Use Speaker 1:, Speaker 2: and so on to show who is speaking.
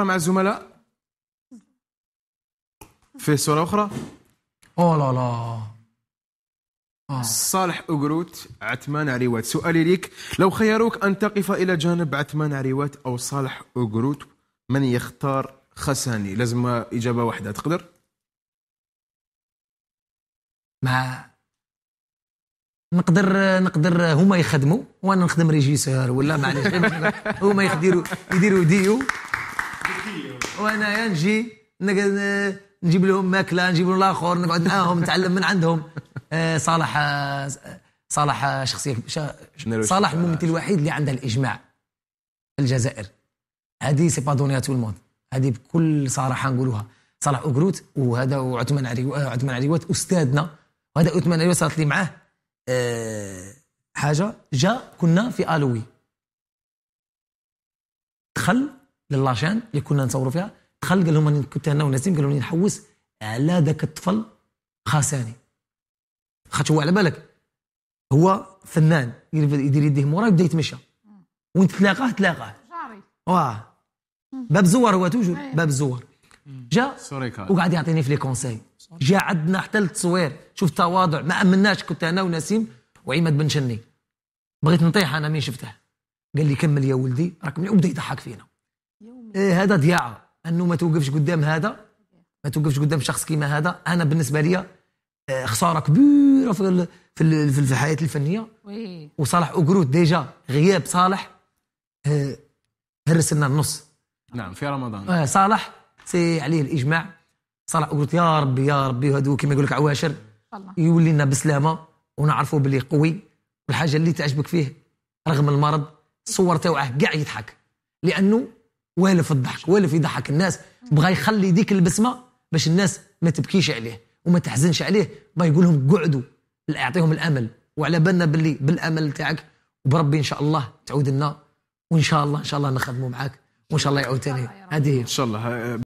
Speaker 1: مع الزملاء في صورة أخرى أو لا لا آه. صالح أقروت عثمان عريوات سؤالي ليك لو خيروك أن تقف إلى جانب عثمان عريوات أو صالح أقروت من يختار خساني لازم إجابة واحدة تقدر
Speaker 2: مع نقدر نقدر هما يخدموا وانا نخدم ريجيسور ولا معليش هما يديروا يديروا ديو وانا نجي نجيب لهم ماكله نجيب لهم الاخر نقعد معاهم نتعلم من عندهم آه، صالح آه، صالح شخصيه صالح الممثل الوحيد اللي عنده الاجماع في الجزائر هذه سي با دوني تو الموند هذه بكل صراحه نقولوها صالح اوغروت وهذا وعثمان عريو... عثمان علي آه، استاذنا وهذا عثمان علي صارت لي معاه حاجه جا كنا في الوي دخل للاشين اللي كنا نصوروا فيها دخل قال لهم كنت انا ونسيم قال لهم نحوس على ذاك الطفل خاساني يعني. خاطر هو على بالك هو فنان يدير يديه مورا يبدا يتمشى وين تلاقاه تلاقاه واه باب زوار هو توجور إيه. باب زوار جا وقعد يعطيني في لي كونساي جا عندنا حتى التصوير شوف تواضع ما امناش كنت انا ونسيم وعماد بن شني بغيت نطيح انا مين شفته قال لي كمل يا ولدي راك بدا يضحك فينا إيه هذا ضياع انه ما توقفش قدام هذا ما توقفش قدام شخص كيما هذا انا بالنسبه لي آه، خساره كبيره في في في الحياه الفنيه وصالح اوكروت ديجا غياب صالح آه، هرس لنا النص نعم في رمضان آه، صالح سي عليه الاجماع صالح اوكروت يا ربي يا ربي هادو كيما يقول لك عواشر يولي لنا بسلامه ونعرفوا بلي قوي والحاجه اللي تعجبك فيه رغم المرض الصور تاوعه كاع يضحك لانه والف الضحك والف يضحك الناس بغى يخلي ديك البسمه باش الناس ما تبكيش عليه وما تحزنش عليه ما يقولهم قعدوا يعطيهم الامل وعلى بالنا باللي بالامل تاعك وبربي ان شاء الله تعود لنا وان شاء الله ان شاء الله نخدموا معاك وان شاء الله يعود ثاني هذه هي ان شاء الله